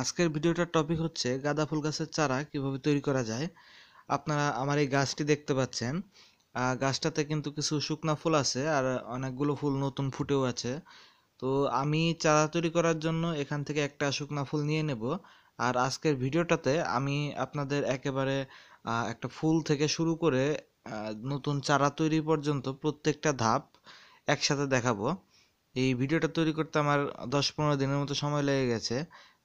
আজকের ভিডিওটার টপিক হচ্ছে গাঁদা ফুল গাছের চারা কিভাবে তৈরি করা যায় আপনারা আমার এই গাছটি দেখতে পাচ্ছেন গাছটাতে কিন্তু কিছু শুকনা ফুল আছে আর অনেকগুলো ফুল নতুন ফুটেও আছে তো আমি চারা তৈরি করার জন্য এখান থেকে একটা শুকনা ফুল নিয়ে নেব আর আজকের ভিডিওটাতে আমি আপনাদের একেবারে একটা ফুল থেকে শুরু করে নতুন চারা তৈরি পর্যন্ত প্রত্যেকটা ধাপ একসাথে দেখাবো এই ভিডিওটা তৈরি করতে আমার দশ পনেরো দিনের মতো সময় লেগে গেছে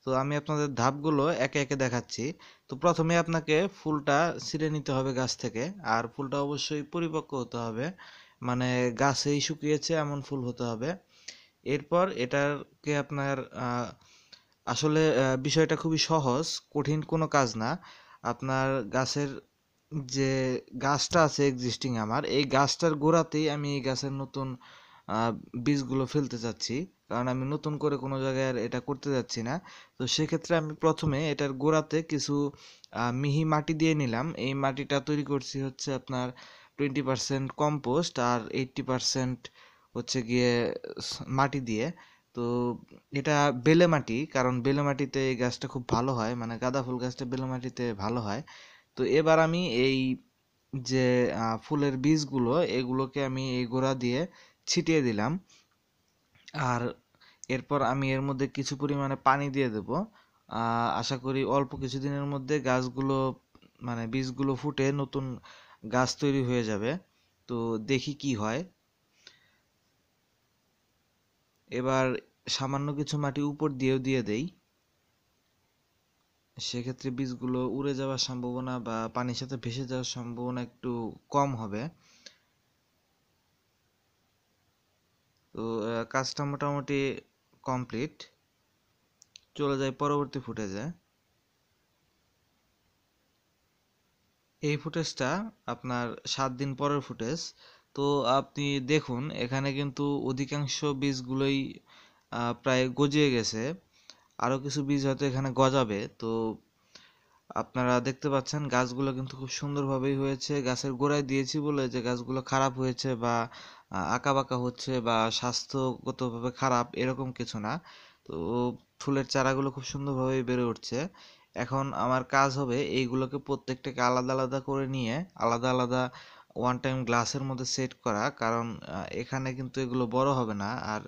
তো আমি আপনাদের ধাপগুলো একে একে দেখাচ্ছি তো প্রথমে আপনাকে ফুলটা ছিঁড়ে নিতে হবে গাছ থেকে আর ফুলটা অবশ্যই পরিপক্ক হতে হবে মানে গাছেই শুকিয়েছে এমন ফুল হতে হবে এরপর এটাকে আপনার আসলে বিষয়টা খুবই সহজ কঠিন কোনো কাজ না আপনার গাছের যে গাছটা আছে এক্সিস্টিং আমার এই গাছটার গোড়াতেই আমি এই গাছের নতুন বীজগুলো ফেলতে চাচ্ছি কারণ আমি নতুন করে কোনো জায়গায় আর এটা করতে যাচ্ছি না তো সেক্ষেত্রে আমি প্রথমে এটার গোড়াতে কিছু মিহি মাটি দিয়ে নিলাম এই মাটিটা তৈরি করছি হচ্ছে আপনার টোয়েন্টি পারসেন্ট কম্পোস্ট আর এইট্টি পারসেন্ট হচ্ছে গিয়ে মাটি দিয়ে তো এটা বেলে মাটি কারণ বেলে মাটিতে এই গাছটা খুব ভালো হয় মানে গাঁদা ফুল গাছটা বেলে মাটিতে ভালো হয় তো এবার আমি এই যে ফুলের বীজগুলো এগুলোকে আমি এই গোড়া দিয়ে ছিটিয়ে দিলাম আর এরপর আমি এর মধ্যে কিছু পরিমাণে পানি দিয়ে দেব আশা করি অল্প কিছুদিনের মধ্যে গাছগুলো মানে বীজগুলো ফুটে নতুন গাছ তৈরি হয়ে যাবে তো দেখি কি হয় এবার সামান্য কিছু মাটি উপর দিয়েও দিয়ে দেই সেক্ষেত্রে বীজগুলো উড়ে যাওয়ার সম্ভাবনা বা পানির সাথে ভেসে যাওয়ার সম্ভাবনা একটু কম হবে তো কাজটা মোটামুটি কমপ্লিট চলে যাই পরবর্তী ফুটেজে এই ফুটেজটা আপনার সাত দিন পরের ফুটেজ তো আপনি দেখুন এখানে কিন্তু অধিকাংশ বীজগুলোই প্রায় গজিয়ে গেছে আরও কিছু বীজ হয়তো এখানে গজাবে তো আপনারা দেখতে পাচ্ছেন গাছগুলো কিন্তু খুব সুন্দরভাবেই হয়েছে গাছের গোড়ায় দিয়েছি বলে যে গাছগুলো খারাপ হয়েছে বা আঁকাবাঁকা হচ্ছে বা স্বাস্থ্যগতভাবে খারাপ এরকম কিছু না তো ফুলের চারাগুলো খুব সুন্দরভাবেই বেড়ে উঠছে এখন আমার কাজ হবে এইগুলোকে প্রত্যেকটাকে আলাদা আলাদা করে নিয়ে আলাদা আলাদা ওয়ান টাইম গ্লাসের মধ্যে সেট করা কারণ এখানে কিন্তু এগুলো বড় হবে না আর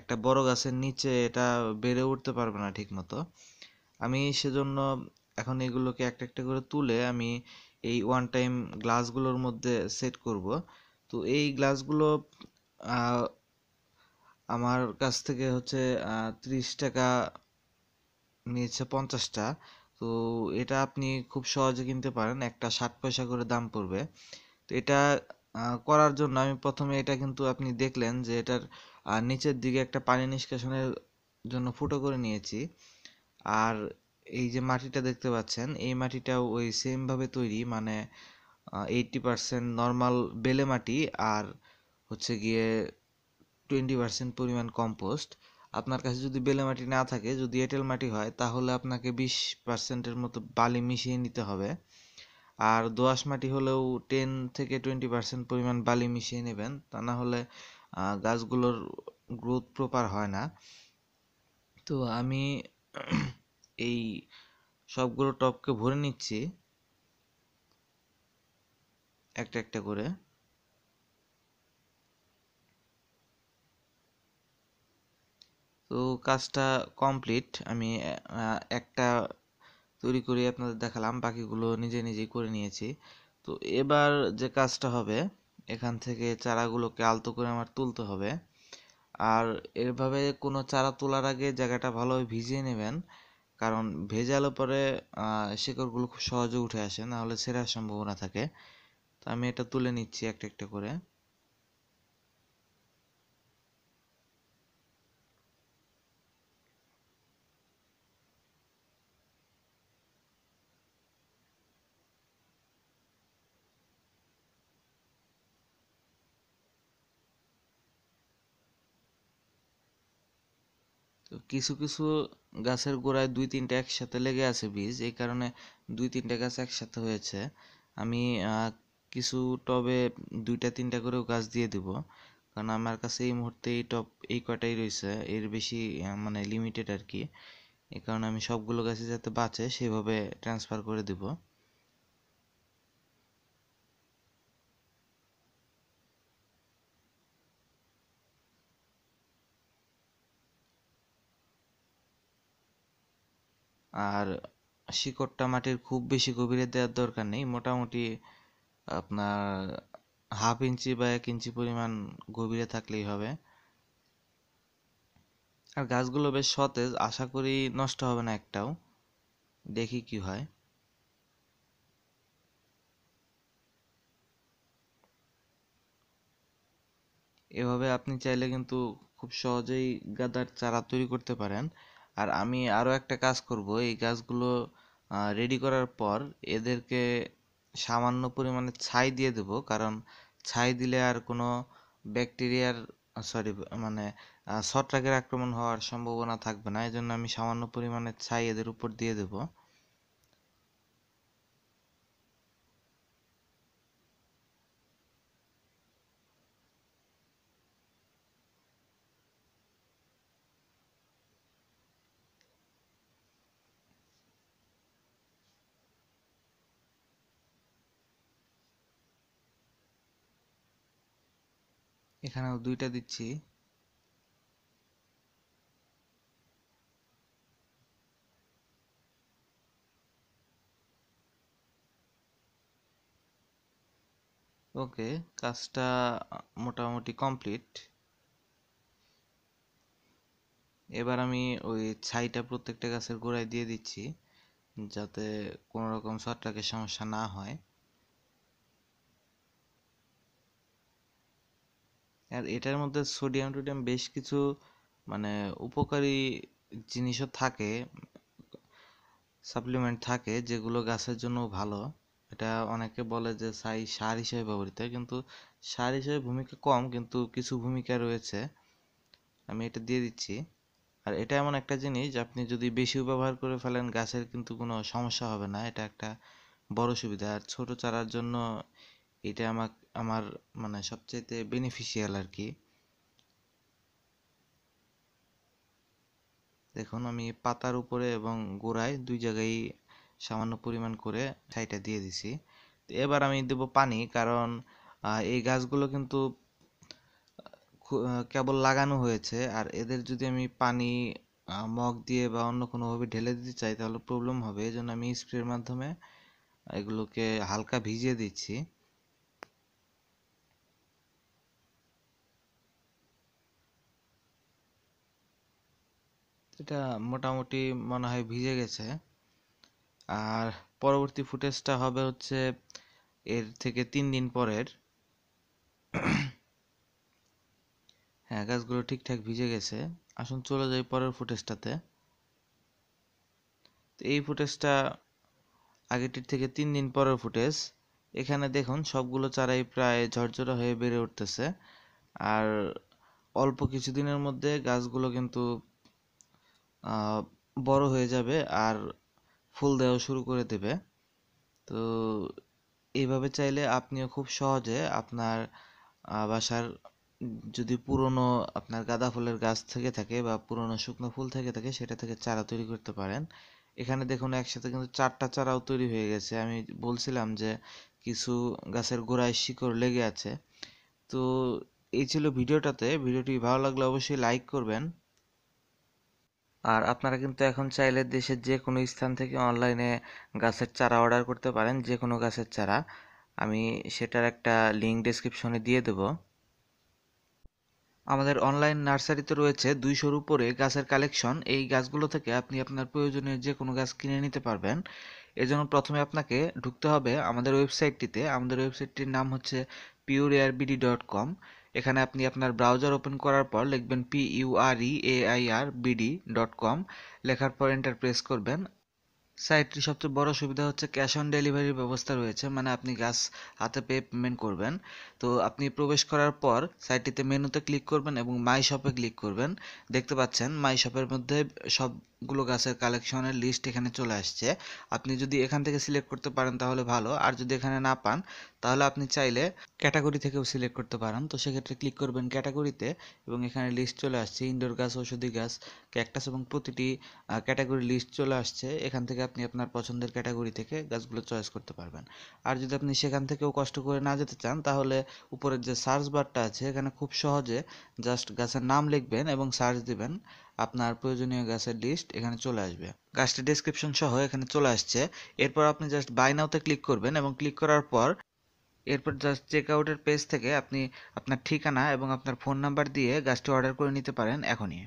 একটা বড় গাছের নিচে এটা বেড়ে উঠতে পারবে না ঠিকমতো আমি সেজন্য এখন এগুলোকে একটা একটা করে তুলে আমি এই ওয়ান টাইম গ্লাসগুলোর মধ্যে সেট করব তো এই গ্লাসগুলো আমার কাছ থেকে হচ্ছে ত্রিশ টাকা নিয়েছে পঞ্চাশটা তো এটা আপনি খুব সহজে কিনতে পারেন একটা ষাট পয়সা করে দাম পড়বে তো এটা করার জন্য আমি প্রথমে এটা কিন্তু আপনি দেখলেন যে এটার নিচের দিকে একটা পানি নিষ্কাশনের জন্য ফুটো করে নিয়েছি আর এই যে মাটিটা দেখতে পাচ্ছেন এই মাটিটাও ওই সেমভাবে তৈরি মানে এইটটি পারসেন্ট নর্মাল বেলে মাটি আর হচ্ছে গিয়ে টোয়েন্টি পারসেন্ট পরিমাণ কম্পোস্ট আপনার কাছে যদি বেলে মাটি না থাকে যদি এঁটেল মাটি হয় তাহলে আপনাকে বিশ পার্সেন্টের মতো বালি মিশিয়ে নিতে হবে আর দোআঁশ মাটি হলেও টেন থেকে টোয়েন্টি পার্সেন্ট পরিমাণ বালি মিশিয়ে নেবেন তা না হলে গাছগুলোর গ্রোথ প্রপার হয় না তো আমি এই সবগুলো টবকে ভরে নিচ্ছি একটা একটা করে তো কাজটা কমপ্লিট আমি একটা তৈরি করে আপনাদের দেখালাম বাকিগুলো নিজে নিজেই করে নিয়েছি তো এবার যে কাজটা হবে এখান থেকে চারাগুলোকে আলতো করে আমার তুলতে হবে আর এভাবে কোনো চারা তোলার আগে জায়গাটা ভালোভাবে ভিজিয়ে নেবেন কারণ ভেজালো পরে শিকড়গুলো খুব সহজে উঠে আসে নাহলে ছেঁড়ার সম্ভাবনা থাকে তো আমি এটা তুলে নিচ্ছি একটা একটা করে তো কিছু কিছু গাছের গোড়ায় দুই তিনটা একসাথে লেগে আছে বীজ এই কারণে দুই তিনটা গাছ একসাথে হয়েছে আমি কিছু টবে দুইটা তিনটা করেও গাছ দিয়ে দিব কারণ আমার কাছে এই মুহূর্তে এই টব এই কটাই রয়েছে এর বেশি মানে লিমিটেড আর কি এ কারণে আমি সবগুলো গাছে যাতে বাঁচে সেভাবে ট্রান্সফার করে দিব আর শিকড়টা মাটির খুব বেশি গভীরে দেওয়ার দরকার নেই মোটামুটি আপনার হাফ ইঞ্চি বা এক ইঞ্চি পরিমাণ গভীরে থাকলেই হবে আর গাছগুলো বেশ সতেজ আশা করি নষ্ট হবে না একটাও দেখি কি হয় এভাবে আপনি চাইলে কিন্তু খুব সহজেই গাদার চারা তৈরি করতে পারেন আর আমি আরও একটা কাজ করব এই গাছগুলো রেডি করার পর এদেরকে সামান্য পরিমাণে ছাই দিয়ে দেব কারণ ছাই দিলে আর কোনো ব্যাকটেরিয়ার সরি মানে ছত্রাকের আক্রমণ হওয়ার সম্ভাবনা থাকবে না এই জন্য আমি সামান্য পরিমাণে ছাই এদের উপর দিয়ে দেব এখানেও দুইটা দিচ্ছি ওকে কাজটা মোটামুটি কমপ্লিট এবার আমি ওই ছাইটা প্রত্যেকটা গাছের গোড়ায় দিয়ে দিচ্ছি যাতে কোনো রকম ছত্রাকের সমস্যা না হয় আর এটার মধ্যে সোডিয়াম টোডিয়াম বেশ কিছু মানে উপকারী জিনিসও থাকে সাপ্লিমেন্ট থাকে যেগুলো গাছের জন্য ভালো এটা অনেকে বলে যে সাই সার হিসেবে ব্যবহৃত হয় কিন্তু সার হিসেবে ভূমিকা কম কিন্তু কিছু ভূমিকা রয়েছে আমি এটা দিয়ে দিচ্ছি আর এটা এমন একটা জিনিস আপনি যদি বেশি ব্যবহার করে ফেলেন গাছের কিন্তু কোনো সমস্যা হবে না এটা একটা বড় সুবিধা আর ছোট চারার জন্য এটা আমার আমার মানে সবচাইতে বেনিফিশিয়াল আর কি দেখুন আমি পাতার উপরে এবং গোড়ায় দুই জায়গায় সামান্য পরিমাণ করে ছাইটা দিয়ে দিছি তো এবার আমি দেব পানি কারণ এই গাছগুলো কিন্তু কেবল লাগানো হয়েছে আর এদের যদি আমি পানি মগ দিয়ে বা অন্য কোনোভাবে ঢেলে দিতে চাই তাহলে প্রবলেম হবে এই জন্য আমি স্প্রের মাধ্যমে এগুলোকে হালকা ভিজিয়ে দিচ্ছি এটা মোটামুটি মনে হয় ভিজে গেছে আর পরবর্তী ফুটেজটা হবে হচ্ছে এর থেকে তিন দিন পরের হ্যাঁ গাছগুলো ঠিকঠাক ভিজে গেছে আসুন চলে যাই পরের ফুটেজটাতে তো এই ফুটেজটা আগেরটির থেকে তিন দিন পরের ফুটেজ এখানে দেখুন সবগুলো চারাই প্রায় ঝরঝরা হয়ে বেড়ে উঠতেছে আর অল্প কিছুদিনের মধ্যে গাছগুলো কিন্তু বড় হয়ে যাবে আর ফুল দেওয়া শুরু করে দেবে তো এইভাবে চাইলে আপনিও খুব সহজে আপনার বাসার যদি পুরনো আপনার গাঁদা ফুলের গাছ থেকে থাকে বা পুরনো শুকনো ফুল থেকে থাকে সেটা থেকে চারা তৈরি করতে পারেন এখানে দেখুন একসাথে কিন্তু চারটা চারাও তৈরি হয়ে গেছে আমি বলছিলাম যে কিছু গাছের গোড়ায় শিকড় লেগে আছে তো এই ছিল ভিডিওটাতে ভিডিওটি ভালো লাগলে অবশ্যই লাইক করবেন আর আপনারা কিন্তু এখন চাইলে দেশের যে কোনো স্থান থেকে অনলাইনে গাছের চারা অর্ডার করতে পারেন যে কোনো গাছের চারা আমি সেটার একটা লিঙ্ক ডিসক্রিপশনে দিয়ে দেব আমাদের অনলাইন নার্সারিতে রয়েছে দুইশোর উপরে গাছের কালেকশন এই গাছগুলো থেকে আপনি আপনার প্রয়োজনীয় যে কোনো গাছ কিনে নিতে পারবেন এজন্য প্রথমে আপনাকে ঢুকতে হবে আমাদের ওয়েবসাইটটিতে আমাদের ওয়েবসাইটটির নাম হচ্ছে পিওর এয়ারবিডি ডট কম এখানে আপনি আপনার ব্রাউজার ওপেন করার পর লিখবেন P U R E A I R B D dot com লেখার পর এন্টার প্রেস করবেন সাইটটির সবচেয়ে বড় সুবিধা হচ্ছে ক্যাশ অন ডেলিভারির ব্যবস্থা রয়েছে মানে আপনি গ্যাস হাতে পেয়ে পেমেন্ট করবেন তো আপনি প্রবেশ করার পর সাইটটিতে মেনুতে ক্লিক করবেন এবং মাই শপে ক্লিক করবেন দেখতে পাচ্ছেন মাই শপের মধ্যে সব গুলো গাছের কালেকশনের লিস্ট এখানে চলে আসছে আপনি যদি এখান থেকে সিলেক্ট করতে পারেন তাহলে ভালো আর যদি এখানে না পান তাহলে আপনি চাইলে ক্যাটাগরি থেকেও সিলেক্ট করতে পারেন তো সেক্ষেত্রে ক্লিক করবেন ক্যাটাগরিতে এবং এখানে লিস্ট চলে আসছে ইনডোর গাছ ঔষধি গাছ ক্যাকটাস এবং প্রতিটি ক্যাটাগরি লিস্ট চলে আসছে এখান থেকে আপনি আপনার পছন্দের ক্যাটাগরি থেকে গাছগুলো চয়েস করতে পারবেন আর যদি আপনি সেখান থেকেও কষ্ট করে না যেতে চান তাহলে উপরের যে সার্চ বারটা আছে এখানে খুব সহজে জাস্ট গাছের নাম লিখবেন এবং সার্চ দিবেন আপনার প্রয়োজনীয় গাছের লিস্ট এখানে চলে আসবে গাছটি ডিসক্রিপশন সহ এখানে চলে আসছে এরপর আপনি জাস্ট বাই নাওতে ক্লিক করবেন এবং ক্লিক করার পর এরপর জাস্ট চেকআউটের পেজ থেকে আপনি আপনার ঠিকানা এবং আপনার ফোন নাম্বার দিয়ে গাছটি অর্ডার করে নিতে পারেন এখনই